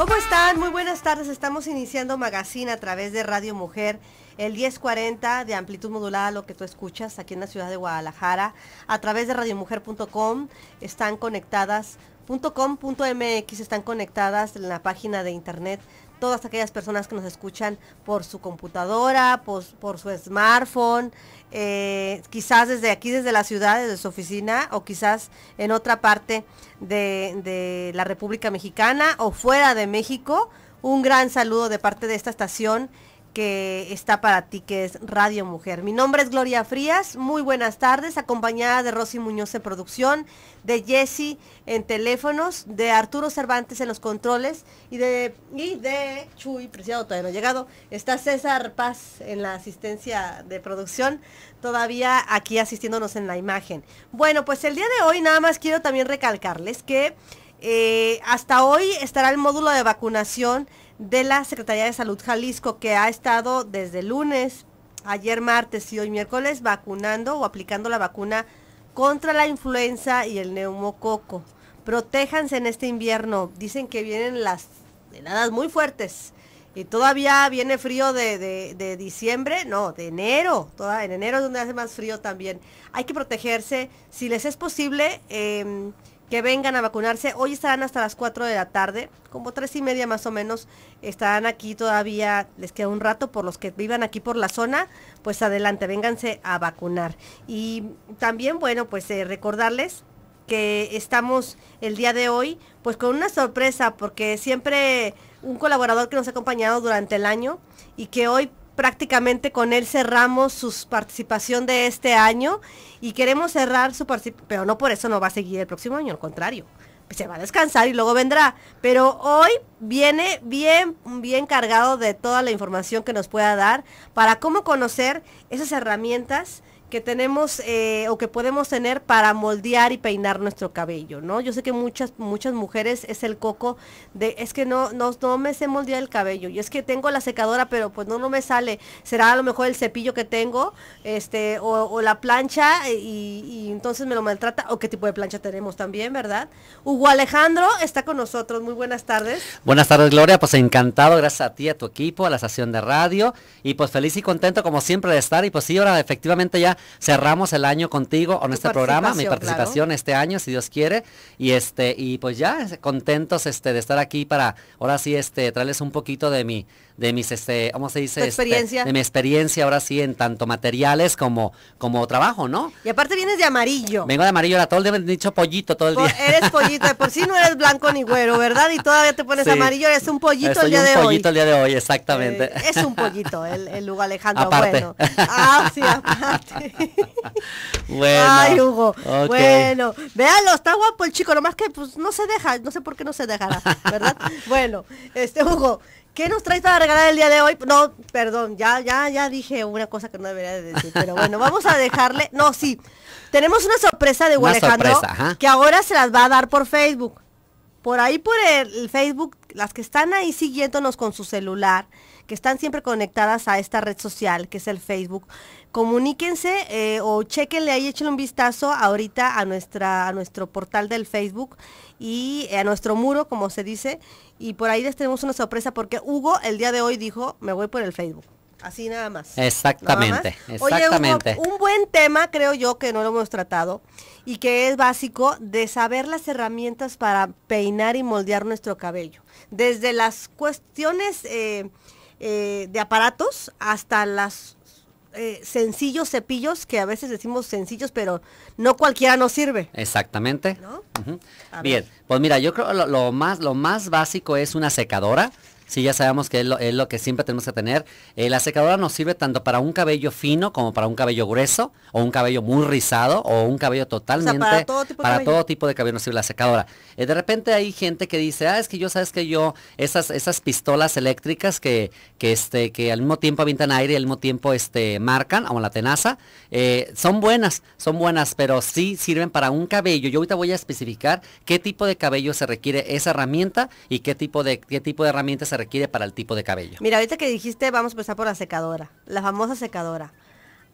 ¿Cómo están? Muy buenas tardes. Estamos iniciando Magazine a través de Radio Mujer, el 1040 de amplitud modulada, lo que tú escuchas aquí en la ciudad de Guadalajara, a través de radiomujer.com. Están conectadas están conectadas en la página de internet todas aquellas personas que nos escuchan por su computadora, por, su smartphone, eh, quizás desde aquí, desde la ciudad, desde su oficina, o quizás en otra parte de, de la República Mexicana o fuera de México. Un gran saludo de parte de esta estación que está para ti, que es Radio Mujer. Mi nombre es Gloria Frías, muy buenas tardes, acompañada de Rosy Muñoz en producción, de Jesse en teléfonos, de Arturo Cervantes en los controles y de, y de Chuy, preciado todavía no ha llegado, está César Paz en la asistencia de producción, todavía aquí asistiéndonos en la imagen. Bueno, pues el día de hoy nada más quiero también recalcarles que eh, hasta hoy estará el módulo de vacunación de la Secretaría de Salud Jalisco, que ha estado desde lunes, ayer martes y hoy miércoles vacunando o aplicando la vacuna contra la influenza y el neumococo. Protéjanse en este invierno. Dicen que vienen las heladas muy fuertes. Y todavía viene frío de, diciembre, no, de enero. en enero es donde hace más frío también. Hay que protegerse. Si les es posible, eh, que vengan a vacunarse. Hoy estarán hasta las 4 de la tarde, como tres y media más o menos, estarán aquí todavía, les queda un rato, por los que vivan aquí por la zona, pues adelante, vénganse a vacunar. Y también, bueno, pues eh, recordarles que estamos el día de hoy, pues con una sorpresa, porque siempre un colaborador que nos ha acompañado durante el año y que hoy prácticamente con él cerramos su participación de este año y queremos cerrar su participación, pero no por eso no va a seguir el próximo año, al contrario, se va a descansar y luego vendrá. Pero hoy viene bien, bien cargado de toda la información que nos pueda dar para cómo conocer esas herramientas que tenemos eh, o que podemos tener para moldear y peinar nuestro cabello, ¿no? Yo sé que muchas muchas mujeres es el coco de es que no no, no me sé moldear el cabello y es que tengo la secadora pero pues no no me sale será a lo mejor el cepillo que tengo este o, la plancha eh, y, y, entonces me lo maltrata o qué tipo de plancha tenemos también, ¿verdad? Hugo Alejandro está con nosotros, muy buenas tardes. Buenas tardes Gloria, pues encantado, gracias a ti, a tu equipo, a la estación de radio y pues feliz y contento como siempre de estar y pues sí ahora efectivamente ya cerramos el año contigo en este programa, mi participación este año, si Dios quiere. Y este, y pues ya, contentos este, de estar aquí para ahora sí este, traerles un poquito de mi de mis, este, ¿cómo se dice? Este, experiencia? de mi experiencia ahora sí en tanto materiales como, como trabajo, ¿no? Y aparte vienes de amarillo. Vengo de amarillo, era todo el día me han dicho pollito todo el día. eres pollito, de por sí no eres blanco ni güero, ¿verdad? Y todavía te pones amarillo, eres un pollito el día de hoy. un pollito el día de hoy, exactamente. Eh, es un pollito el, el Hugo Alejandro, bueno. Ah, sí, aparte. Bueno. Ay, Hugo. Bueno, véalo, está guapo el chico, nomás que pues no se deja, no sé por qué no se dejará, ¿verdad? bueno, este Hugo, ¿Qué nos trae para regalar el día de hoy? No, perdón, ya, ya, ya dije una cosa que no debería decir, pero bueno, vamos a dejarle. No, sí. Tenemos una sorpresa de Guadalajara, que ahora se las va a dar por Facebook. Por ahí por el Facebook, las que están ahí siguiéndonos con su celular, que están siempre conectadas a esta red social, que es el Facebook, comuníquense eh, o chequenle ahí, hecho un vistazo ahorita a, nuestra, a nuestro portal del Facebook y eh, a nuestro muro, como se dice. Y por ahí les tenemos una sorpresa porque Hugo el día de hoy dijo, me voy por el Facebook. Así nada más. Exactamente, Oye, un buen tema, creo yo, que no lo hemos tratado y que es básico de saber las herramientas para peinar y moldear nuestro cabello. Desde las cuestiones eh, eh, de aparatos hasta las eh, sencillos cepillos que a veces decimos sencillos, pero no cualquiera nos sirve. Exactamente. Bien, pues mira, yo creo lo, más lo más básico es una secadora. Sí, ya sabemos que es lo, que siempre tenemos que tener. Eh, la secadora nos sirve tanto para un cabello fino como para un cabello grueso o un cabello muy rizado o un cabello totalmente... para todo tipo de para Todo tipo de cabello nos sirve la secadora. Eh, de repente hay gente que dice, ah, es que yo, sabes que yo, esas, esas pistolas eléctricas que, que, este, que al mismo tiempo avientan aire y al mismo tiempo este, marcan, o la tenaza, eh, son buenas, son buenas, pero sí sirven para un cabello. Yo ahorita voy a especificar qué tipo de cabello se requiere esa herramienta y qué tipo de, qué tipo de herramienta se requiere para el tipo de cabello. Mira, ahorita que dijiste, vamos a empezar por la secadora, la famosa secadora.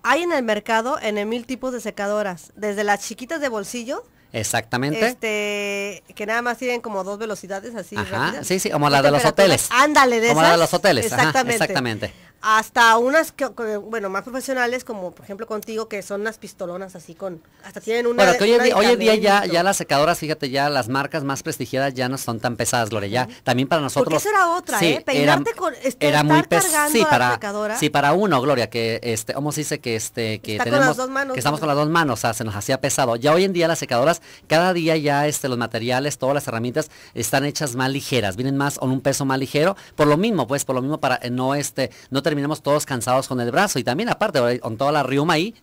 Hay en el mercado en el mil tipos de secadoras, desde las chiquitas de bolsillo, Exactamente. Este, que nada más tienen como dos velocidades así. Ajá, sí, sí, como la de los hoteles. Ándale, de Como la de los hoteles. Exactamente. exactamente hasta unas, bueno, más profesionales, como por ejemplo contigo, que son unas pistolonas así con, hasta tienen una... Bueno, hoy, en día, ya, ya las secadoras, fíjate, ya las marcas más prestigiadas ya no son tan pesadas, Gloria, ya, también para nosotros... Porque eso era otra, ¿eh? Peinarte con, este, era muy pesado sí, para, la Sí, para uno, Gloria, que este, se dice que este, que tenemos... que estamos con las dos manos, o sea, se nos hacía pesado. Ya hoy en día las secadoras, cada día ya este, los materiales, todas las herramientas están hechas más ligeras, vienen más con un peso más ligero, por lo mismo, pues, por lo mismo para eh, no este, no terminamos todos cansados con el brazo y también aparte, con toda la riuma ahí.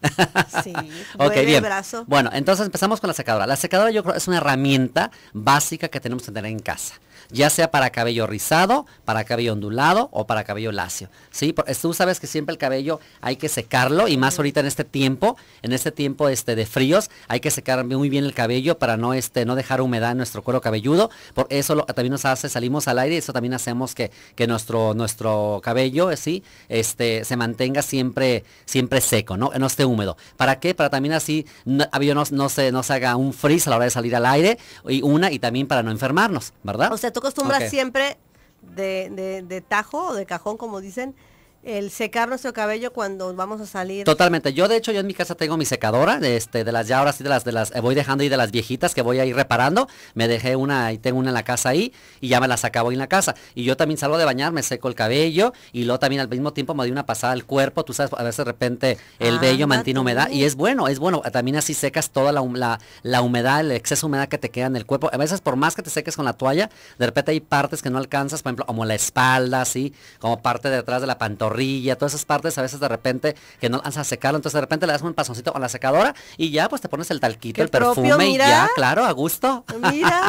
Sí, Bueno, entonces empezamos con la secadora. La secadora yo creo es una herramienta básica que tenemos que tener en casa ya sea para cabello rizado, para cabello ondulado o para cabello lacio. ¿sí? Tú sabes que siempre el cabello hay que secarlo y más ahorita en este tiempo, en este tiempo este, de fríos, hay que secar muy bien el cabello para no, este, no dejar humedad en nuestro cuero cabelludo. Por eso lo, también nos hace, salimos al aire y eso también hacemos que, nuestro, nuestro cabello ¿sí? este, se mantenga siempre, siempre seco, ¿no? no esté húmedo. ¿Para qué? Para también así no, se, no haga un frizz a la hora de salir al aire y una y también para no enfermarnos, ¿verdad? acostumbras siempre de, de, de tajo o de cajón, como dicen, el secar nuestro cabello cuando vamos a salir. Totalmente. Yo de hecho yo en mi casa tengo mi secadora, de este, de las ya ahora sí de las de las eh, voy dejando y de las viejitas que voy a ir reparando. Me dejé una y tengo una en la casa ahí y ya me las saco ahí en la casa. Y yo también salgo de bañar, me seco el cabello y luego también al mismo tiempo me doy una pasada al cuerpo. Tú sabes, a veces de repente el ah, vello mantiene humedad y es bueno, es bueno. También así secas toda la, humedad, el exceso de humedad que te queda en el cuerpo. A veces por más que te seques con la toalla, de repente hay partes que no alcanzas, por ejemplo, como la espalda, así, como parte de atrás de la pantorrilla todas esas partes a veces de repente que no vas a secarlo, entonces de repente le das un pasoncito a la secadora y ya pues te pones el talquito, el perfume ya, claro, a gusto. Mira,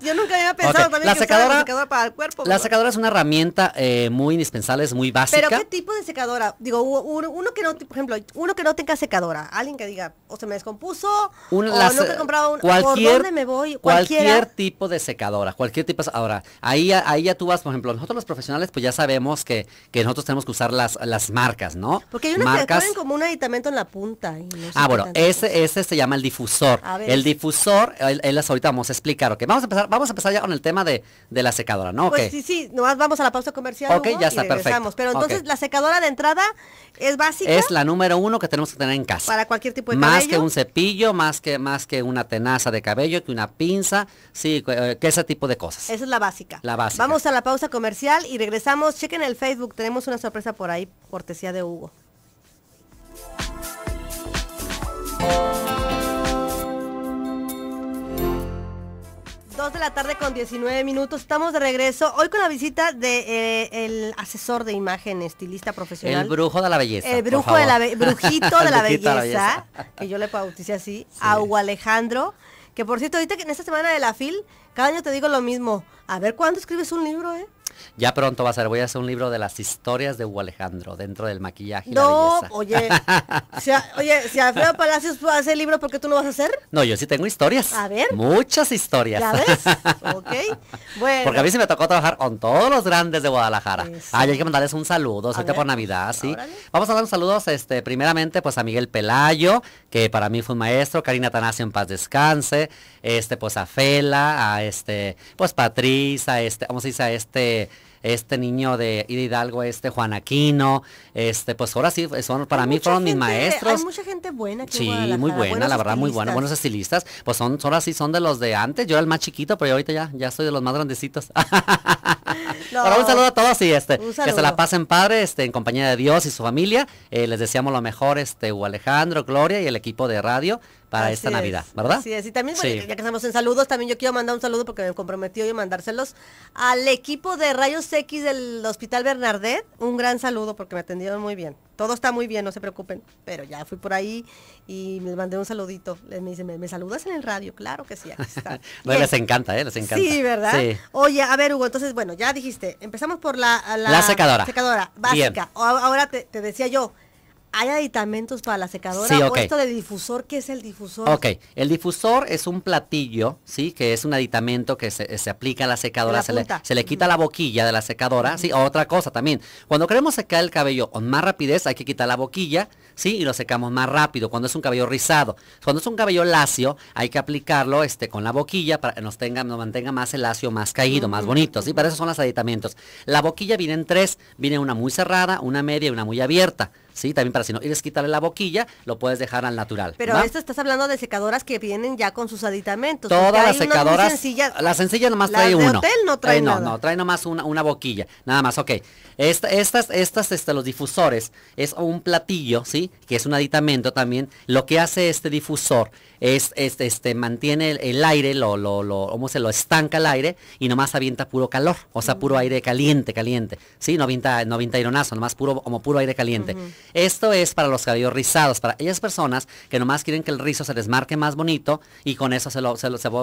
yo nunca había pensado también la secadora, la secadora para el cuerpo. La secadora es una herramienta eh, muy indispensable, es muy básica. Pero ¿qué tipo de secadora? Digo, uno, que no, por ejemplo, uno que no tenga secadora, alguien que diga, o se me descompuso, un, o comprado cualquier, dónde me voy? Cualquier tipo de secadora, cualquier tipo ahora, ahí, ahí ya tú vas, por ejemplo, nosotros los profesionales pues ya sabemos que, que nosotros tenemos que usar las, las marcas, ¿no? Porque hay unas marcas... que ponen como un aditamento en la punta. Y ah, bueno, ese, ese se llama el difusor. El difusor, él, las ahorita vamos a explicar, ¿ok? Vamos a empezar, vamos a empezar ya con el tema de, la secadora, ¿no? Pues sí, sí, nomás vamos a la pausa comercial. Ok, ya está, y perfecto. Pero entonces la secadora de entrada es básica. Es la número uno que tenemos que tener en casa. Para cualquier tipo de más cabello. Más que un cepillo, más que, más que una tenaza de cabello, que una pinza, sí, eh, que ese tipo de cosas. Esa es la básica. La básica. Vamos a la pausa comercial y regresamos. Chequen el Facebook, tenemos una sorpresa por ahí, cortesía de Hugo. 2 de la tarde con 19 minutos. Estamos de regreso hoy con la visita de eh, el asesor de imagen, estilista profesional. El brujo de la belleza. El brujo de la brujito de la belleza, que yo le bauticé así, agua a Hugo Alejandro. Que por cierto, ahorita que en esta semana de la FIL, cada año te digo lo mismo. A ver cuándo escribes un libro, ¿eh? Ya pronto va a ser, voy a hacer un libro de las historias de Hugo Alejandro dentro del maquillaje. No, y oye, si a, oye, si Alfredo Palacios hace el libro, ¿por qué tú lo vas a hacer? No, yo sí tengo historias. A ver. Muchas historias. ¿Ya ves? Ok. Bueno. Porque a mí sí me tocó trabajar con todos los grandes de Guadalajara. Ay, hay que mandarles un saludo, salte por Navidad, sí. Vamos a dar un saludo, este, primeramente, pues a Miguel Pelayo, que para mí fue un maestro, Karina Tanasio en paz descanse, este, pues a Fela, a este, pues Patriz, a este, vamos a decir, a este este niño de Hidalgo, este Juan Aquino, este, pues ahora sí, pues, son, para mí fueron mis maestros. Hay mucha gente buena. sí, muy buena, la verdad, muy buena, buenos estilistas. Pues son, ahora sí, son de los de antes, yo era el más chiquito, pero ahorita ya, ya soy de los más grandecitos. un saludo a todos y este, que se la pasen padre, este, en compañía de Dios y su familia. Eh, les deseamos lo mejor, este, Hugo Alejandro, Gloria y el equipo de radio para esta Navidad, ¿verdad? Así es. también, ya que estamos en saludos, también yo quiero mandar un saludo porque me comprometí hoy a mandárselos al equipo de Rayos X del Hospital Bernardet. Un gran saludo porque me atendieron muy bien. Todo está muy bien, no se preocupen. Pero ya fui por ahí y les mandé un saludito. Les me dice, ¿me, saludas en el radio? Claro que sí, aquí les encanta, ¿eh? Les encanta. Sí, ¿verdad? Oye, a ver, Hugo, entonces, bueno, ya dijiste, empezamos por la, la, secadora. Secadora básica. Ahora te decía yo, ¿Hay aditamentos para la secadora sí, o esto de difusor? ¿Qué es el difusor? Ok, el difusor es un platillo, ¿sí? Que es un aditamento que se, aplica a la secadora, se, le, quita la boquilla de la secadora, ¿sí? Otra cosa también, cuando queremos secar el cabello con más rapidez hay que quitar la boquilla, ¿sí? Y lo secamos más rápido, cuando es un cabello rizado. Cuando es un cabello lacio hay que aplicarlo este, con la boquilla para que nos, tenga, nos mantenga más el lacio, más caído, más bonito, ¿sí? Para eso son los aditamentos. La boquilla viene en tres, viene una muy cerrada, una media y una muy abierta. ¿sí? También para si no quieres quitarle la boquilla, lo puedes dejar al natural. Pero esto estás hablando de secadoras que vienen ya con sus aditamentos. Todas las secadoras. Sencillas, la sencilla nomás trae de uno. Hotel no trae eh, No, no, trae nomás una, boquilla, nada más, ok. estas, estas, este, los difusores, es un platillo, ¿sí? Que es un aditamento también. Lo que hace este difusor es, este, este, mantiene el, aire, lo, lo, ¿cómo se lo estanca el aire y nomás avienta puro calor, o sea, puro mm. aire caliente, caliente, ¿sí? No avienta, no avienta ironazo, nomás puro, como puro aire caliente. Esto es para los cabellos rizados, para aquellas personas que nomás quieren que el rizo se les marque más bonito y con eso se lo,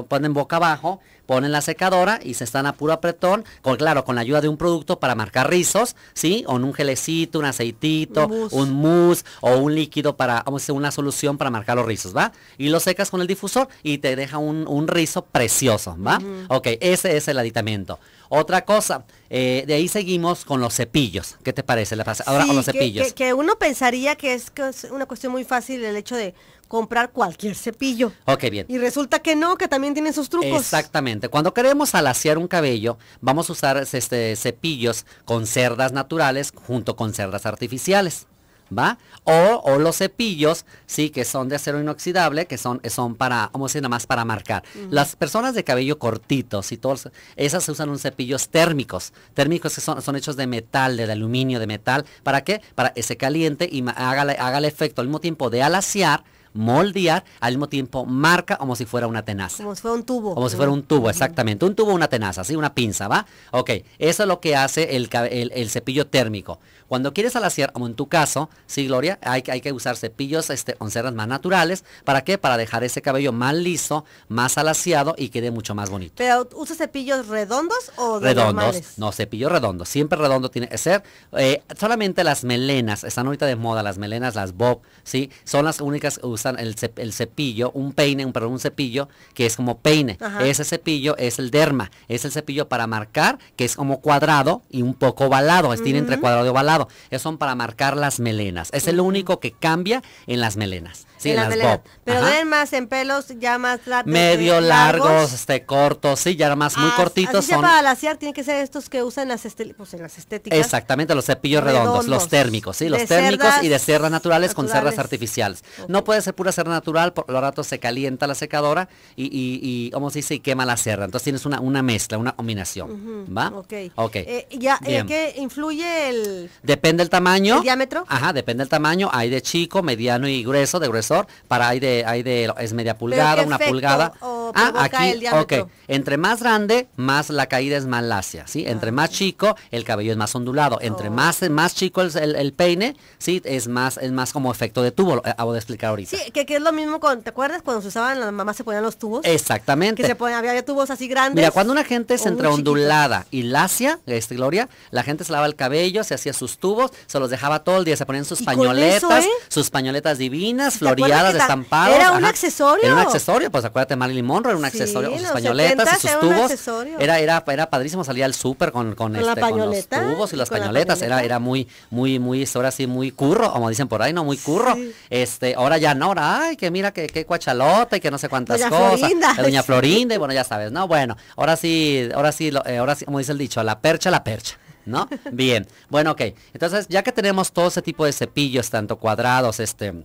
ponen boca abajo, ponen la secadora y se están a puro apretón, con, claro, con la ayuda de un producto para marcar rizos, ¿sí? O un gelecito, un aceitito, un mousse o un líquido para, vamos a decir, una solución para marcar los rizos, ¿va? Y lo secas con el difusor y te deja un, rizo precioso, ¿va? Ok, ese es el aditamento. Otra cosa, eh, de ahí seguimos con los cepillos. ¿Qué te parece? La Ahora con los cepillos. Que, uno pensaría que es, una cuestión muy fácil el hecho de comprar cualquier cepillo. Ok, bien. Y resulta que no, que también tiene sus trucos. Exactamente. Cuando queremos alaciar un cabello, vamos a usar este, cepillos con cerdas naturales junto con cerdas artificiales. ¿va? O, los cepillos, sí, que son de acero inoxidable, que son, para, vamos a decir, nada más para marcar. Las personas de cabello cortitos y todos, esas se usan unos cepillos térmicos, térmicos que son, hechos de metal, de, aluminio, de metal. ¿Para qué? Para que se caliente y haga, haga el efecto al mismo tiempo de alaciar, moldear, al mismo tiempo marca como si fuera una tenaza. Como si fuera un tubo. Como si fuera un tubo, exactamente. Un tubo, una tenaza, ¿sí? Una pinza, ¿va? Ok, eso es lo que hace el, el, cepillo térmico. Cuando quieres alaciar, como en tu caso, sí, Gloria, hay, hay que usar cepillos este, con cerdas más naturales. ¿Para qué? Para dejar ese cabello más liso, más alaciado y quede mucho más bonito. ¿Pero usa cepillos redondos o redondos? No, cepillos redondos, Siempre redondo tiene que ser. Eh, solamente las melenas, están ahorita de moda las melenas, las bob, ¿sí? Son las únicas que el, cepillo, un peine, un, perdón, un cepillo que es como peine. Ese cepillo es el derma, es el cepillo para marcar, que es como cuadrado y un poco ovalado, es entre cuadrado y ovalado. Esos son para marcar las melenas. Es el único que cambia en las melenas. Sí, en, las Pero dermas en pelos ya más eh, largos. Medio largos, este cortos, sí, ya más muy cortitos. son... para tienen que ser estos que usan pues, las, estéticas. Exactamente, los cepillos redondos, los térmicos, sí, los térmicos y de cerdas naturales, con cerdas artificiales. No puede ser pura cera natural, por lo rato se calienta la secadora y, como se dice? Y quema la cera. Entonces tienes una, una mezcla, una combinación. ¿Va? Ok. Eh, ya, que eh, ¿Qué influye el...? Depende del tamaño. ¿El diámetro? Ajá, depende del tamaño. Hay de chico, mediano y grueso, de gruesor. Para hay de, hay de, es media pulgada, una pulgada ah, aquí, el Okay. Entre más grande, más la caída es más lacia, ¿sí? Entre ah. más chico, el cabello es más ondulado. Entre oh. más, más chico el, peine, ¿sí? Es más, es más como efecto de tubo, voy eh, de explicar ahorita. Sí, que, es lo mismo con, ¿te acuerdas cuando se usaban, las mamás se ponían los tubos? Exactamente. Que se ponían, había tubos así grandes. Mira, cuando una gente es entre ondulada y lacia, este, Gloria, la gente se lava el cabello, se hacía sus tubos, se los dejaba todo el día, se ponían sus pañoletas, ¿eh? sus pañoletas divinas, floreadas, estampadas. Era un accesorio. Era un accesorio, pues acuérdate, Marilyn era un accesorio, sus pañoletas tubos. Era, era, era padrísimo, salía al súper con, con, este, con, los tubos y las pañoletas. era, era muy, muy, muy, ahora sí, muy curro, como dicen por ahí, no, muy curro. Este, ahora ya no, ahora, ay, que mira que, que cuachalota y que no sé cuántas cosas. Doña Florinda, y bueno, ya sabes, ¿no? Bueno, ahora sí, ahora sí, eh, ahora sí, como dice el dicho, la percha, la percha. ¿No? Bien. Bueno, ok. Entonces, ya que tenemos todo ese tipo de cepillos, tanto cuadrados, este,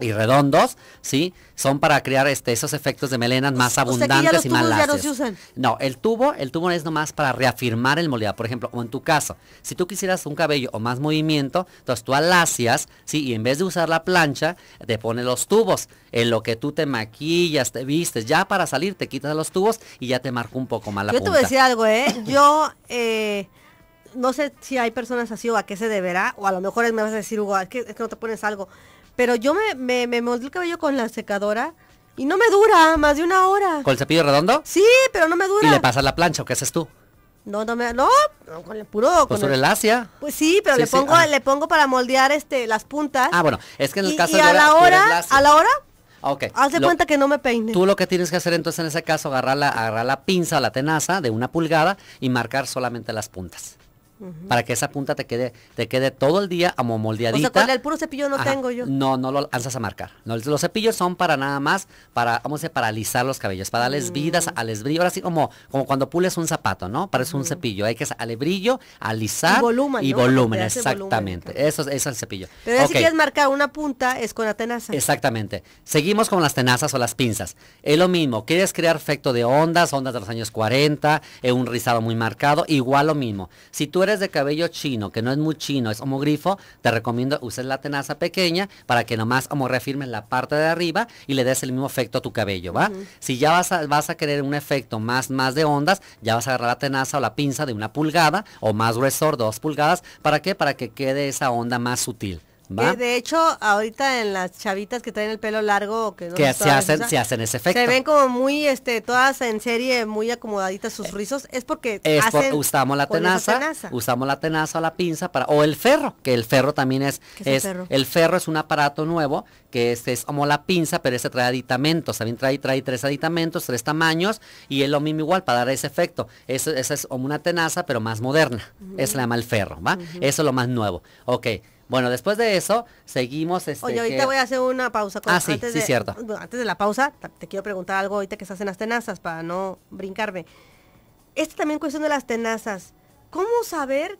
y redondos, ¿sí? Son para crear este, esos efectos de melenas más abundantes y más lacios. No, se no, el tubo, el tubo es nomás para reafirmar el moldeado. Por ejemplo, o en tu caso, si tú quisieras un cabello o más movimiento, entonces tú alacias, ¿sí? Y en vez de usar la plancha, te pones los tubos. En lo que tú te maquillas, te vistes, ya para salir te quitas los tubos y ya te marca un poco más la Yo te voy a decir algo, ¿eh? Yo, eh, no sé si hay personas así o a qué se deberá, o a lo mejor me vas a decir, Hugo, ah, es que, es que no te pones algo. Pero yo me, me, me el cabello con la secadora y no me dura más de una hora. ¿Con el cepillo redondo? Sí, pero no me dura. ¿Y le pasas la plancha o qué haces tú? No, no me, no, con el puro. Pues con el Asia. Pues sí, pero le pongo, le pongo para moldear este las puntas. Ah, bueno, es que en el la caso y a la hora, a ah, la hora. Ok. Haz de cuenta que no me peine. Tú lo que tienes que hacer entonces en ese caso, agarrar la, agarrar la pinza la tenaza de una pulgada y marcar solamente las puntas para que esa punta te quede te quede todo el día amomoldeadita. O sea, el puro cepillo no tengo yo. No, no lo alzas a marcar. los cepillos son para nada más, para, vamos a para alisar los cabellos, para darles vida vidas, mm. al brillo. Ahora sí, como, como cuando pules un zapato, ¿no? Para un cepillo. Hay que al brillo, alisar. Y volumen. Y volumen, exactamente. eso, es el cepillo. Pero si quieres marcar una punta, es con la tenaza. Exactamente. Seguimos con las tenazas o las pinzas. Es lo mismo. Quieres crear efecto de ondas, ondas de los años 40, eh, un rizado muy marcado, igual lo mismo. Si tú eres de cabello chino, que no es muy chino, es homogrifo, te recomiendo uses la tenaza pequeña para que nomás como firme la parte de arriba y le des el mismo efecto a tu cabello, ¿va? Si ya vas a, vas a querer un efecto más, más de ondas, ya vas a agarrar la tenaza o la pinza de una pulgada o más gruesor, dos pulgadas. ¿Para qué? Para que quede esa onda más sutil de hecho, ahorita en las chavitas que traen el pelo largo, que, se, hacen, se hacen ese efecto. Se ven como muy, este, todas en serie, muy acomodaditas sus eh, rizos. Es porque usamos la tenaza, usamos la tenaza o la pinza para, o el ferro, que el ferro también es, es, el ferro? es un aparato nuevo que es, es como la pinza, pero ese trae aditamentos, también trae, trae tres aditamentos, tres tamaños, y es lo mismo igual para dar ese efecto. Esa es como una tenaza, pero más moderna. eso se Es la llama el ferro, ¿va? Eso es lo más nuevo. Ok. Bueno, después de eso, seguimos. Este, Oye, ahorita voy a hacer una pausa. Con... Ah, sí, antes sí, cierto. Antes de la pausa, te quiero preguntar algo ahorita que se hacen las tenazas para no brincarme. Esta también cuestión de las tenazas. ¿Cómo saber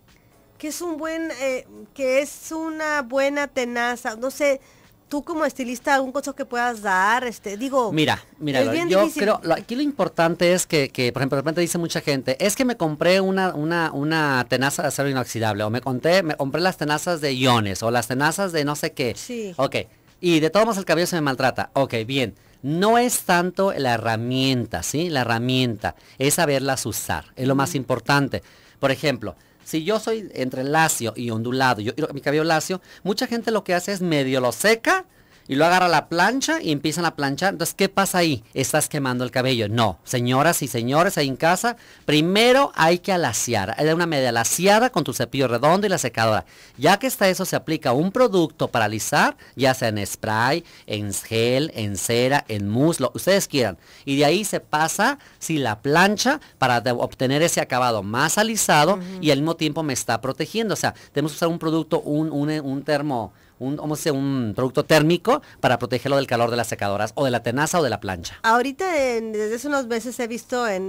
que es un buen, eh, que es una buena tenaza? No sé, tú como estilista algún consejo que puedas dar, este, digo, mira, mira, yo creo, aquí lo importante es que, por ejemplo, de repente dice mucha gente, es que me compré una, una, una tenaza de acero inoxidable, o me conté, me compré las tenazas de iones, o las tenazas de no sé qué. Sí. Ok. Y de todos modos el cabello se me maltrata. Ok, bien. No es tanto la herramienta, ¿sí? La herramienta. Es saberlas usar. Es lo más importante. Por ejemplo, si yo soy entre lacio y ondulado, yo mi cabello lacio, mucha gente lo que hace es medio lo seca y lo agarra la plancha y empiezan a planchar. Entonces, ¿qué pasa ahí? Estás quemando el cabello. No, señoras y señores ahí en casa, primero hay que alaciar. Hay una media alaciada con tu cepillo redondo y la secadora. Ya que está eso, se aplica un producto para alisar, ya sea en spray, en gel, en cera, en muslo, ustedes quieran. Y de ahí se pasa, si la plancha para obtener ese acabado más alisado y al mismo tiempo me está protegiendo. O sea, tenemos que usar un producto, un, un, un termo un, vamos un producto térmico para protegerlo del calor de las secadoras o de la tenaza o de la plancha. Ahorita, desde hace unos meses he visto en,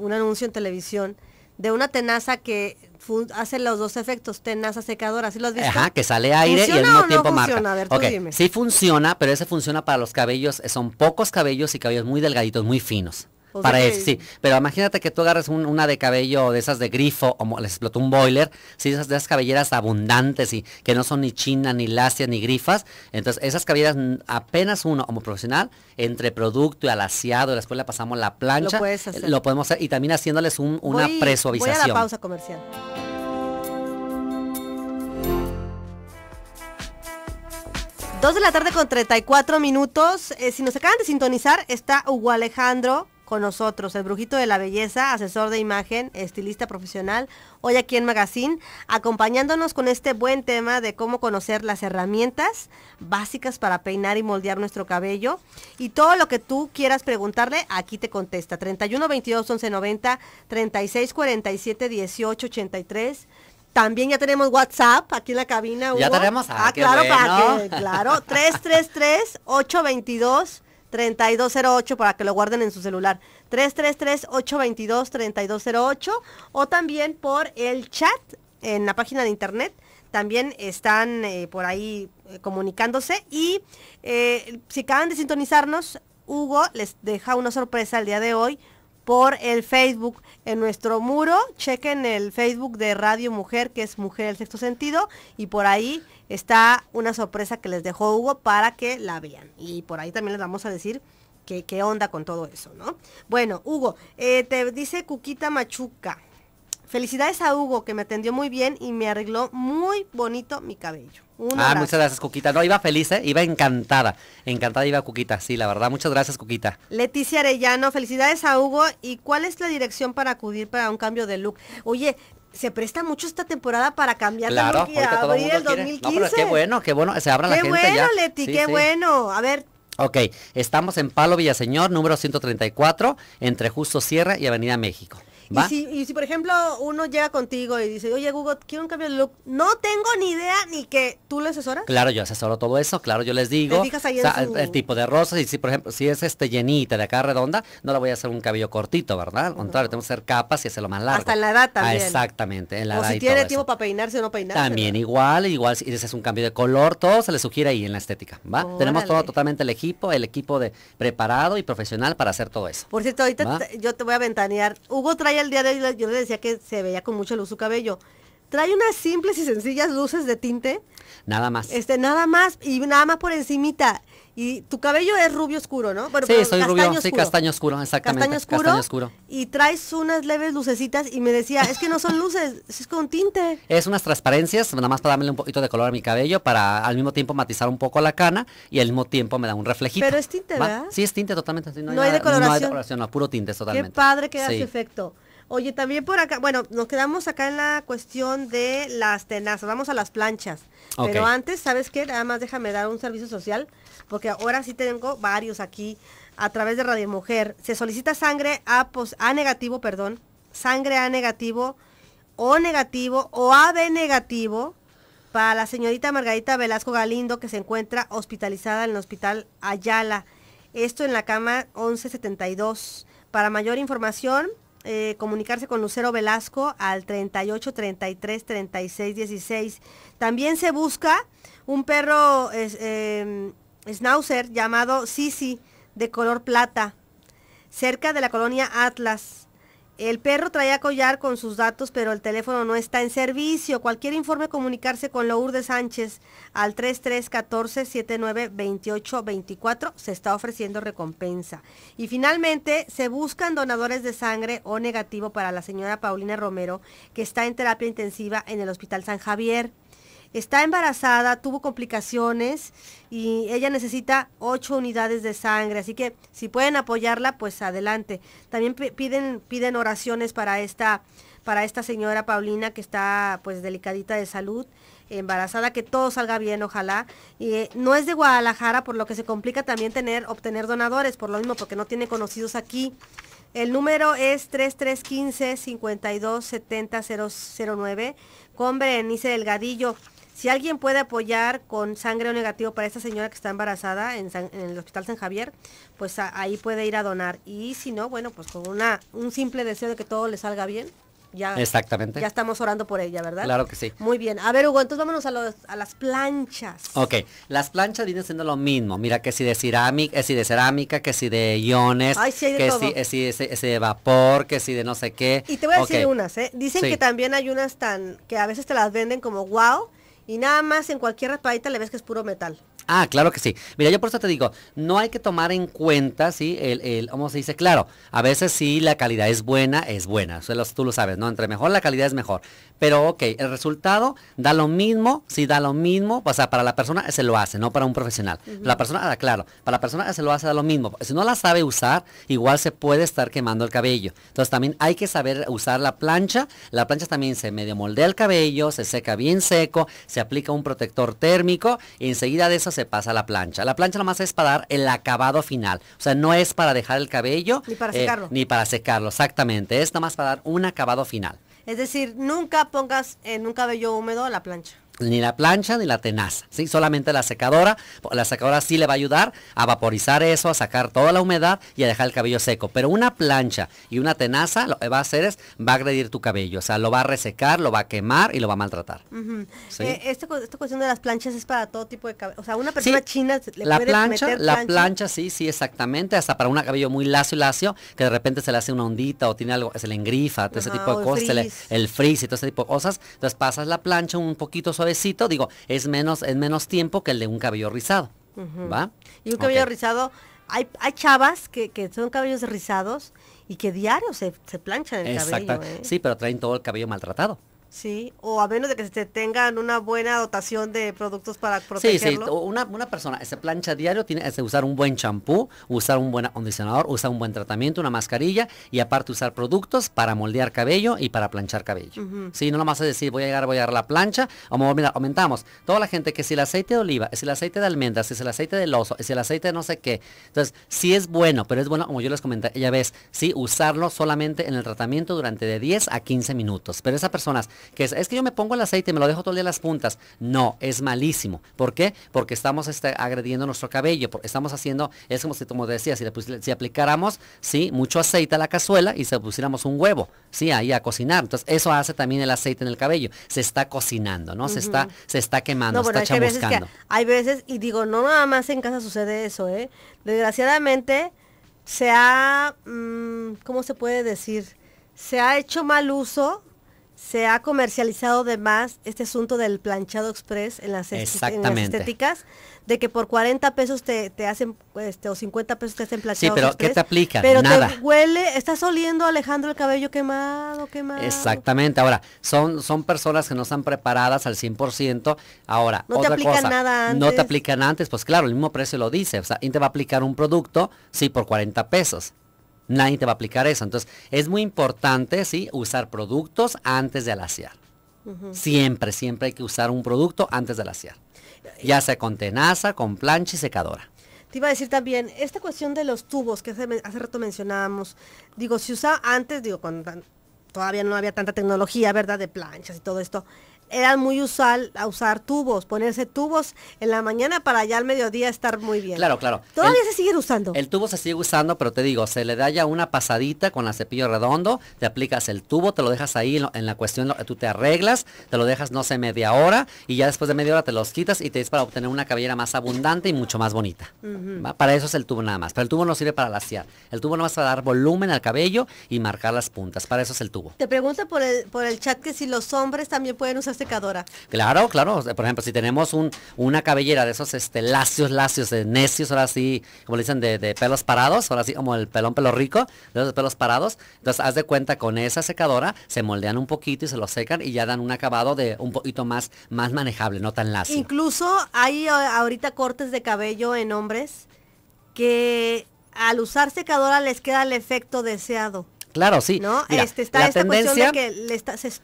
un anuncio en televisión de una tenaza que hace los dos efectos, tenaza secadora, ¿sí los has Ajá, que sale aire y al mismo no tiempo funciona? A ver, tú dime. Sí funciona, pero ese funciona para los cabellos, son pocos cabellos y cabellos muy delgaditos, muy finos. Pues para eso, sí. Pero imagínate que tú agarres una de cabello de esas de grifo o les explotó un boiler, sí, esas, de esas cabelleras abundantes y que no son ni china, ni lacia, ni grifas. Entonces, esas cabelleras apenas uno como profesional, entre producto y alaciado, después le pasamos la plancha. Lo podemos hacer y también haciéndoles una presuavización. Voy a la pausa comercial. Dos de la tarde con 34 minutos. Eh, si nos acaban de sintonizar, está Hugo Alejandro con nosotros, el brujito de la belleza, asesor de imagen, estilista profesional, hoy aquí en Magazine, acompañándonos con este buen tema de cómo conocer las herramientas básicas para peinar y moldear nuestro cabello. Y todo lo que tú quieras preguntarle, aquí te contesta. 31 22 11 90, 36 47 18 83. También ya tenemos WhatsApp aquí en la cabina. Ya tenemos. Ah, ah claro, bueno. para que, claro. 333 822 3208 para que lo guarden en su celular. 333-822-3208 o también por el chat en la página de internet. También están eh, por ahí eh, comunicándose y eh, si acaban de sintonizarnos, Hugo les deja una sorpresa el día de hoy por el Facebook en nuestro muro. Chequen el Facebook de Radio Mujer, que es Mujer del Sexto Sentido, y por ahí está una sorpresa que les dejó Hugo para que la vean. Y por ahí también les vamos a decir qué, qué onda con todo eso, ¿no? Bueno, Hugo, eh, te dice Cuquita Machuca. Felicidades a Hugo, que me atendió muy bien y me arregló muy bonito mi cabello ah, muchas gracias, Cuquita. No, iba feliz, ¿eh? Iba encantada. Encantada iba Cuquita, sí, la verdad. Muchas gracias, Cuquita. Leticia Arellano, felicidades a Hugo. ¿Y cuál es la dirección para acudir para un cambio de look? Oye, se presta mucho esta temporada para cambiar claro, look y abrir el 2015. No, qué bueno, qué bueno. Se abra la gente bueno, Leti, qué bueno. A ver, Ok, estamos en Palo Villaseñor, número 134, entre Justo Sierra y Avenida México. ¿Y, si, por ejemplo, uno llega contigo y dice, oye, Hugo quiero un cambio de look. No tengo ni idea ni que tú lo asesoras. Claro, yo asesoro todo eso. Claro, yo les digo. el, tipo de rosas. Y si, por ejemplo, si es este llenita de acá redonda, no le voy a hacer un cabello cortito, ¿verdad? Al contrario, tenemos que hacer capas y hacerlo más largo. Hasta la edad ah, también. exactamente. o si tiene tiempo para peinarse o no peinarse. También igual, igual si es un cambio de color, todo se le sugiere ahí en la estética, ¿va? tenemos todo totalmente el equipo, el equipo de preparado y profesional para hacer todo eso. Por cierto, ahorita yo te voy a ventanear. Hugo trae el día de hoy yo le decía que se veía con mucha luz su cabello. Trae unas simples y sencillas luces de tinte. Nada más. Este, nada más y nada más por encimita. Y tu cabello es rubio oscuro, ¿no? sí, soy rubio, oscuro. castaño oscuro, exactamente. Castaño oscuro, Y traes unas leves lucecitas y me decía, es que no son luces, es con tinte. Es unas transparencias, nada más para darle un poquito de color a mi cabello, para al mismo tiempo matizar un poco la cana y al mismo tiempo me da un reflejito. Pero es tinte, ¿verdad? Sí, es tinte totalmente. No, hay, decoración, No hay no, puro tinte totalmente. Qué padre que da efecto. Oye, también por acá, bueno, nos quedamos acá en la cuestión de las tenazas, vamos a las planchas. Pero antes, ¿sabes qué? Nada más déjame dar un servicio social, porque ahora sí tengo varios aquí a través de Radio Mujer. Se solicita sangre A, a negativo, perdón, sangre A negativo, O negativo o AB negativo para la señorita Margarita Velasco Galindo que se encuentra hospitalizada en el Hospital Ayala. Esto en la cama 1172. Para mayor información, eh, comunicarse con Lucero Velasco al 38 33 36 16. También se busca un perro em, schnauzer llamado Sisi de color plata, cerca de la colonia Atlas. El perro traía collar con sus datos, pero el teléfono no está en servicio. Cualquier informe, comunicarse con Lourdes Sánchez al 3314-792824. Se está ofreciendo recompensa. Y finalmente, se buscan donadores de sangre o negativo para la señora Paulina Romero, que está en terapia intensiva en el Hospital San Javier está embarazada, tuvo complicaciones y ella necesita ocho unidades de sangre. Así que si pueden apoyarla, pues adelante. También piden, piden oraciones para esta, para esta señora Paulina que está pues delicadita de salud embarazada, que todo salga bien, ojalá. Y eh, no es de Guadalajara, por lo que se complica también tener, obtener donadores, por lo mismo, porque no tiene conocidos aquí. El número es 3315 527009 009 con Berenice Delgadillo. Si alguien puede apoyar con sangre o negativo para esta señora que está embarazada en, el Hospital San Javier, pues ahí puede ir a donar. Y si no, bueno, pues con una, un simple deseo de que todo le salga bien, ya, Exactamente. Ya estamos orando por ella, ¿verdad? Claro que sí. Muy bien. A ver, Hugo, entonces vámonos a, las planchas. Ok, las planchas vienen siendo lo mismo. Mira, que si de cerámica, que eh, si de cerámica, que si de iones, que si, ese, de vapor, que si de no sé qué. Y te voy a decir unas, ¿eh? Dicen que también hay unas tan, que a veces te las venden como wow y nada más en cualquier raspadita le ves que es puro metal. Ah, claro que sí. Mira, yo por eso te digo, no hay que tomar en cuenta, ¿sí? El, el ¿cómo se dice? Claro, a veces sí la calidad es buena, es buena. tú lo sabes, ¿no? Entre mejor la calidad es mejor. Pero, ok, el resultado da lo mismo, si da lo mismo, o sea, para la persona se lo hace, no para un profesional. La persona, ah, claro, para la persona se lo hace, da lo mismo. Si no la sabe usar, igual se puede estar quemando el cabello. Entonces también hay que saber usar la plancha. La plancha también se medio moldea el cabello, se seca bien seco, se aplica un protector térmico y enseguida de eso se pasa la plancha. La plancha nomás es para dar el acabado final. O sea, no es para dejar el cabello. Ni para secarlo. Eh, ni para secarlo, exactamente. Es nomás para dar un acabado final. Es decir, nunca pongas en un cabello húmedo la plancha ni la plancha ni la tenaza, ¿sí? solamente la secadora. La secadora sí le va a ayudar a vaporizar eso, a sacar toda la humedad y a dejar el cabello seco. Pero una plancha y una tenaza lo que va a hacer es, va a agredir tu cabello, o sea, lo va a resecar, lo va a quemar y lo va a maltratar. Eh, esta, cuestión de las planchas es para todo tipo de cabello, o sea, una persona china le la puede plancha, meter plancha, La plancha, sí, sí, exactamente, hasta para un cabello muy lacio y lacio, que de repente se le hace una ondita o tiene algo, se le engrifa, todo ese tipo de cosas, el frizz. y todo ese tipo de cosas. Entonces pasas la plancha un poquito suave digo, es menos, es menos tiempo que el de un cabello rizado. ¿Va? Y un cabello rizado, hay, hay chavas que, son cabellos rizados y que diario se, se planchan el cabello. ¿eh? Sí, pero traen todo el cabello maltratado. Sí, o a menos de que se tengan una buena dotación de productos para protegerlo. Sí, sí, una, persona ese plancha diario, tiene que usar un buen champú, usar un buen acondicionador, usar un buen tratamiento, una mascarilla y aparte usar productos para moldear cabello y para planchar cabello. Sí, no nomás es decir, voy a llegar, voy a agarrar la plancha, o mira, aumentamos. Toda la gente que si el aceite de oliva, es el aceite de almendras, si es el aceite del oso, es el aceite no sé qué. Entonces, sí es bueno, pero es bueno, como yo les comenté, ya ves, sí, usarlo solamente en el tratamiento durante de 10 a 15 minutos. Pero esas personas que es, es, que yo me pongo el aceite y me lo dejo todo el día en las puntas. No, es malísimo. ¿Por qué? Porque estamos este, agrediendo nuestro cabello, estamos haciendo, es como, si, como decía, si, si aplicáramos, sí, mucho aceite a la cazuela y se pusiéramos un huevo, sí, ahí a cocinar. Entonces, eso hace también el aceite en el cabello. Se está cocinando, ¿no? Se está, se está quemando, se está chamuscando. hay veces, y digo, no nada más en casa sucede eso, ¿eh? Desgraciadamente se ha, mm, ¿cómo se puede decir? Se ha hecho mal uso se ha comercializado de más este asunto del planchado express en las, estéticas, de que por 40 pesos te, te hacen, este, o 50 pesos te hacen planchado Sí, pero ¿qué te aplica? Pero Nada. huele, estás oliendo Alejandro el cabello quemado, quemado. Exactamente, ahora, son, son personas que no están preparadas al 100%, ahora, no otra te aplican nada antes. No te aplican antes, pues claro, el mismo precio lo dice, o sea, te va a aplicar un producto, sí, por 40 pesos, nadie te va a aplicar eso. Entonces, es muy importante, ¿sí? Usar productos antes de alaciar. Siempre, siempre hay que usar un producto antes de alaciar. Eh, ya sea con tenaza, con plancha y secadora. Te iba a decir también, esta cuestión de los tubos que hace, hace rato mencionábamos, digo, si usaba antes, digo, cuando todavía no había tanta tecnología, ¿verdad? De planchas y todo esto era muy usual usar tubos, ponerse tubos en la mañana para ya al mediodía estar muy bien. Claro, claro. Todavía se sigue usando. El tubo se sigue usando, pero te digo, se le da ya una pasadita con la cepillo redondo, te aplicas el tubo, te lo dejas ahí en la cuestión, tú te arreglas, te lo dejas, no sé, media hora y ya después de media hora te los quitas y te es para obtener una cabellera más abundante y mucho más bonita. Para eso es el tubo nada más, pero el tubo no sirve para laciar. El tubo no vas a dar volumen al cabello y marcar las puntas, para eso es el tubo. Te pregunto por el, por el chat que si los hombres también pueden usar secadora. Claro, claro. Por ejemplo, si tenemos un, una cabellera de esos este, lacios, lacios, de necios, ahora sí, como le dicen, de, de pelos parados, ahora sí, como el pelón pelo rico, de los pelos parados. Entonces, haz de cuenta, con esa secadora se moldean un poquito y se lo secan y ya dan un acabado de un poquito más, más manejable, no tan lacio. Incluso hay eh, ahorita cortes de cabello en hombres que al usar secadora les queda el efecto deseado. Claro, sí. la tendencia,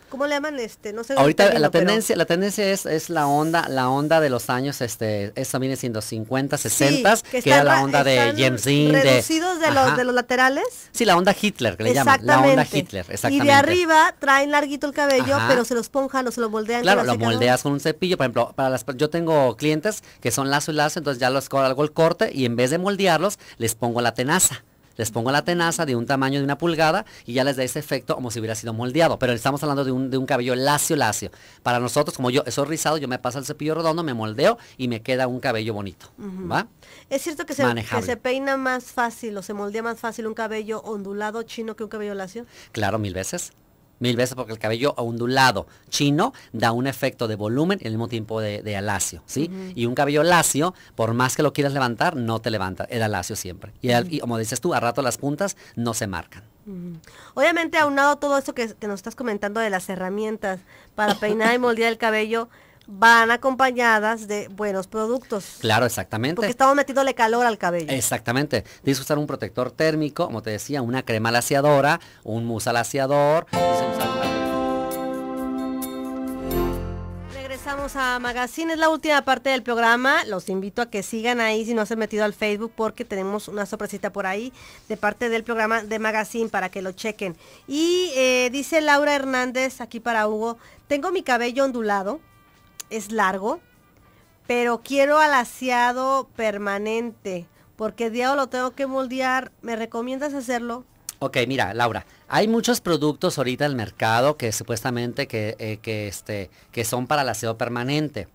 ¿cómo le llaman? Este, Ahorita la tendencia, la tendencia es, la onda, la onda de los años, este, esa viene siendo 50, 60, que, era la onda de James Dean. Reducidos de, los, laterales. Sí, la onda Hitler, que le llaman. La onda Hitler, exactamente. Y de arriba traen larguito el cabello, pero se los esponjan o se lo moldean. Claro, lo moldeas con un cepillo. Por ejemplo, para yo tengo clientes que son lazo y lazo, entonces ya los hago el corte y en vez de moldearlos, les pongo la tenaza les pongo la tenaza de un tamaño de una pulgada y ya les da ese efecto como si hubiera sido moldeado. Pero estamos hablando de un, cabello lacio, lacio. Para nosotros, como yo, eso rizado, yo me paso el cepillo redondo, me moldeo y me queda un cabello bonito. ¿Va? Es cierto que se, peina más fácil o se moldea más fácil un cabello ondulado chino que un cabello lacio. Claro, mil veces mil veces porque el cabello ondulado chino da un efecto de volumen y al mismo tiempo de, alacio, ¿sí? Y un cabello lacio, por más que lo quieras levantar, no te levanta, el alacio siempre. Y, como dices tú, a rato las puntas no se marcan. Obviamente, aunado todo eso que, que, nos estás comentando de las herramientas para peinar y moldear el cabello, van acompañadas de buenos productos. Claro, exactamente. Porque estamos metiéndole calor al cabello. Exactamente. Dice usar un protector térmico, como te decía, una crema laseadora, un musa laseador. Regresamos a Magazine, es la última parte del programa. Los invito a que sigan ahí si no se han metido al Facebook porque tenemos una sorpresita por ahí de parte del programa de Magazine para que lo chequen. Y eh, dice Laura Hernández aquí para Hugo, tengo mi cabello ondulado, es largo, pero quiero al permanente, porque diablo lo tengo que moldear. ¿Me recomiendas hacerlo? Ok, mira, Laura, hay muchos productos ahorita en el mercado que supuestamente que, eh, que, este, que son para el permanente.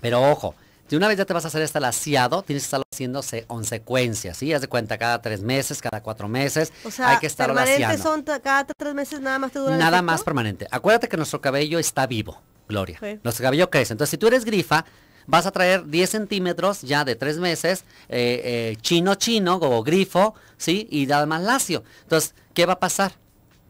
Pero ojo, de una vez ya te vas a hacer este laciado, tienes que estarlo haciéndose en secuencia, ¿sí? Haz de cuenta cada tres meses, cada cuatro meses. hay que estarlo permanente son cada tres meses nada más te dura Nada más permanente. Acuérdate que nuestro cabello está vivo. Gloria. Los Nuestro cabello Entonces, si tú eres grifa, vas a traer 10 centímetros ya de tres meses, eh, eh, chino chino o grifo, ¿sí? Y da más lacio. Entonces, ¿qué va a pasar?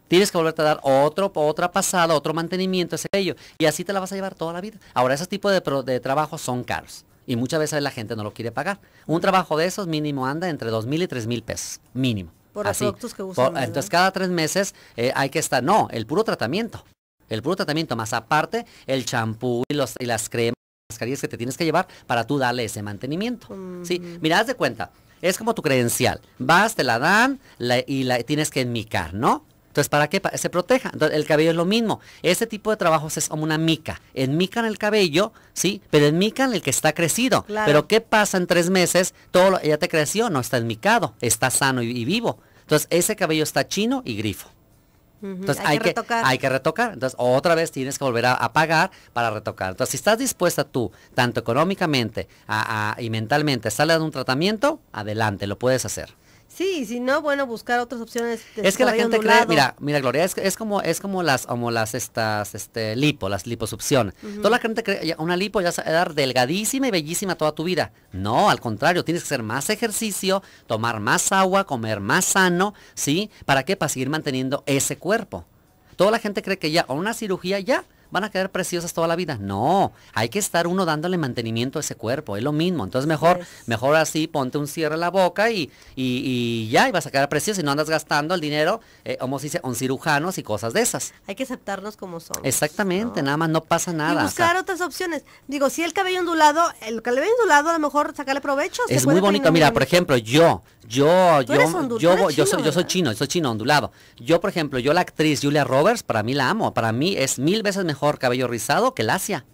Tienes que volverte a dar otro, otra pasada, otro mantenimiento ese cabello. Y así te la vas a llevar toda la vida. Ahora, ese tipo de, de trabajos son caros. Y muchas veces la gente no lo quiere pagar. Un trabajo de esos mínimo anda entre dos mil y tres mil pesos. Mínimo. Por productos que entonces, cada tres meses eh, hay que estar. No, el puro tratamiento el puro tratamiento, más aparte el champú y, los, y las cremas, mascarillas que te tienes que llevar para tú darle ese mantenimiento. ¿sí? Mm. Mira, haz de cuenta, es como tu credencial. Vas, te la dan y la tienes que enmicar, ¿no? Entonces, ¿para qué? Se proteja. Entonces, el cabello es lo mismo. ese tipo de trabajos es como una mica. Enmican el cabello, ¿sí? Pero enmican el que está crecido. Pero ¿qué pasa en tres meses? Todo ya te creció, no está enmicado, está sano y vivo. Entonces, ese cabello está chino y grifo. Entonces hay, que, retocar. Entonces otra vez tienes que volver a, pagar para retocar. Entonces si estás dispuesta tú, tanto económicamente y mentalmente, a salir de un tratamiento, adelante, lo puedes hacer. Sí, si no, bueno, buscar otras opciones. es que la gente cree, mira, mira Gloria, es, como es como las como las estas este lipo, las liposucción. Toda la gente cree una lipo ya se a dar delgadísima y bellísima toda tu vida. No, al contrario, tienes que hacer más ejercicio, tomar más agua, comer más sano, ¿sí? ¿Para qué? Para seguir manteniendo ese cuerpo. Toda la gente cree que ya o una cirugía ya ¿Van a quedar preciosas toda la vida? No, hay que estar uno dándole mantenimiento a ese cuerpo, es lo mismo. Entonces mejor, mejor así, ponte un cierre en la boca y, y, ya, y vas a quedar precioso y no andas gastando el dinero, eh, como se dice, en cirujanos y cosas de esas. Hay que aceptarnos como somos. Exactamente, nada más no pasa nada. Y buscar otras opciones. Digo, si el cabello ondulado, el cabello ondulado a lo mejor sacarle provecho. Es muy bonito, mira, por ejemplo, yo, yo, yo, yo, yo, soy, yo, soy, chino, soy chino ondulado. Yo, por ejemplo, yo la actriz Julia Roberts, para mí la amo, para mí es mil veces mejor mejor cabello rizado que lacia.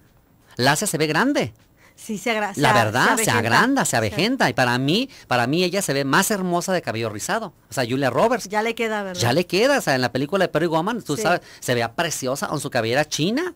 Lacia se ve grande. si se agranda. La verdad, se, agranda, se avejenta. Y para mí, para mí ella se ve más hermosa de cabello rizado. O sea, Julia Roberts. Ya le queda, Ya le queda. O sea, en la película de Perry Woman, tú sabes, se vea preciosa con su cabellera china.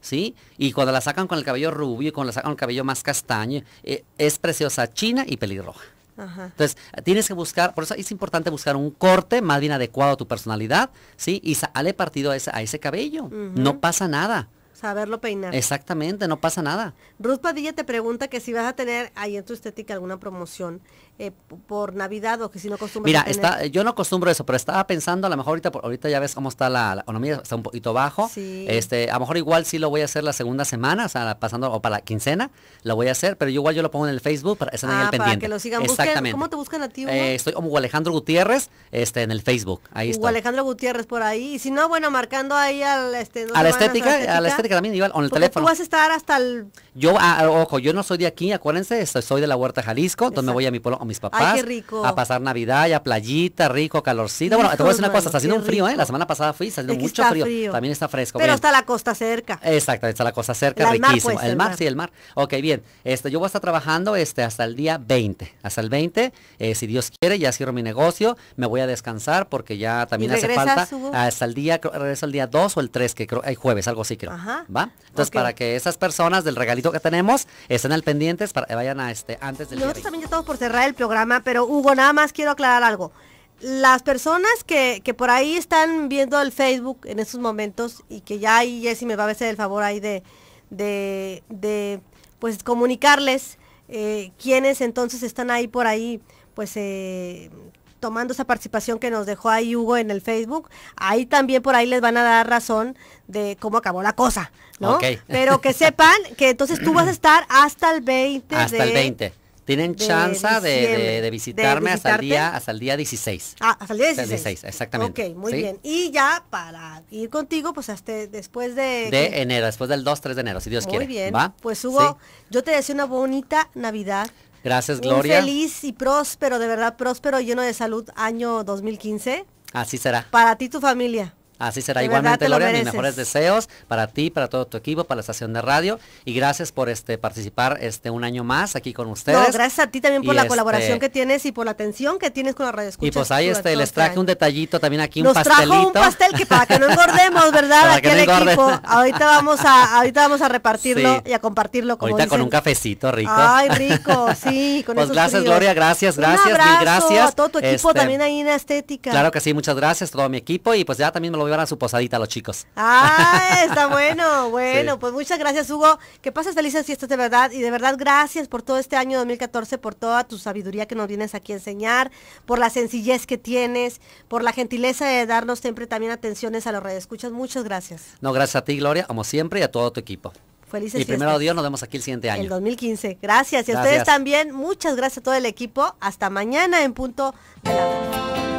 ¿Sí? Y cuando la sacan con el cabello rubio y cuando la sacan el cabello más castaño, eh, es preciosa china y pelirroja. Entonces, tienes que buscar, por eso es importante buscar un corte más bien adecuado a tu personalidad, ¿sí? Y sale partido a ese, cabello. No pasa nada. Saberlo peinar. Exactamente, no pasa nada. Ruth Padilla te pregunta que si vas a tener ahí en tu estética alguna promoción eh, por Navidad o que si no acostumbras Mira, está, yo no acostumbro eso, pero estaba pensando, a lo mejor ahorita, ahorita ya ves cómo está la, economía, está un poquito bajo. Este, a lo mejor igual sí lo voy a hacer la segunda semana, o sea, pasando o para la quincena, lo voy a hacer, pero igual yo lo pongo en el Facebook para estar ahí para que lo sigan. Exactamente. ¿Cómo te buscan a ti? Eh, estoy como Alejandro Gutiérrez, este, en el Facebook. Ahí está Alejandro Gutiérrez por ahí. Y si no, bueno, marcando ahí al este, a la estética, a la estética, también igual, o en el teléfono. Tú vas a estar hasta el. Yo, ah, ojo, yo no soy de aquí, acuérdense, soy de la Huerta Jalisco, donde me voy a mi pueblo mis papás. rico. A pasar Navidad, ya playita, rico, calorcito. Bueno, te voy a decir una cosa, está haciendo un frío, ¿eh? La semana pasada fui, saliendo mucho frío. También está fresco. Pero está la costa cerca. Exactamente, está la costa cerca, pues, el riquísimo. Mar, el mar, sí, el mar. Ok, bien. Este, yo voy a estar trabajando este, hasta el día 20. Hasta el 20, eh, si Dios quiere, ya cierro mi negocio, me voy a descansar porque ya también hace falta. Hasta el día, regreso el día 2 o el 3, que creo, el jueves, algo así creo. ¿Va? Entonces, para que esas personas del regalito que tenemos estén al pendientes, para, vayan a este, antes del también estamos por cerrar el programa, pero Hugo, nada más quiero aclarar algo. Las personas que, que por ahí están viendo el Facebook en estos momentos y que ya ahí Jessy me va a hacer el favor ahí de, de, de pues comunicarles eh, quienes entonces están ahí por ahí, pues eh, tomando esa participación que nos dejó ahí Hugo en el Facebook, ahí también por ahí les van a dar razón de cómo acabó la cosa, ¿no? Pero que sepan que entonces tú vas a estar hasta el 20 hasta el 20. Tienen chance de, visitarme hasta el, día, hasta el día 16. Ah, hasta el día 16. exactamente. Ok, muy bien. Y ya para ir contigo, pues hasta este, después de... De enero, después del 2, 3 de enero, si Dios quiere. Muy bien. ¿va? Pues Hugo, yo te deseo una bonita Navidad. Gracias, Gloria. feliz y próspero, de verdad próspero, y lleno de salud, año 2015. Así será. Para ti y tu familia. Así será igualmente, Gloria, mis mejores deseos para ti, para todo tu equipo, para la estación de radio. Y gracias por este participar este un año más aquí con ustedes. gracias a ti también por la colaboración este, que tienes y por la atención que tienes con la radio Y pues ahí este, les traje un detallito también aquí, un pastelito. Trajo un pastel que para que no engordemos, ¿verdad? equipo. Ahorita vamos a, ahorita vamos a repartirlo y a compartirlo Ahorita con un cafecito rico. Ay, rico, sí. Con pues gracias, Gloria, gracias, gracias, un mil gracias. A todo tu equipo este, también ahí en Estética. Claro que sí, muchas gracias, todo mi equipo. Y pues ya también me lo ver a su posadita a los chicos. Ah, está bueno, bueno, pues muchas gracias Hugo, que pases felices fiestas de verdad y de verdad gracias por todo este año 2014, por toda tu sabiduría que nos vienes aquí a enseñar, por la sencillez que tienes, por la gentileza de darnos siempre también atenciones a los escuchas, Muchas gracias. No, gracias a ti Gloria, como siempre, y a todo tu equipo. Felices y primero Dios, nos vemos aquí el siguiente año. El 2015. Gracias. Y a ustedes también, muchas gracias a todo el equipo. Hasta mañana en punto de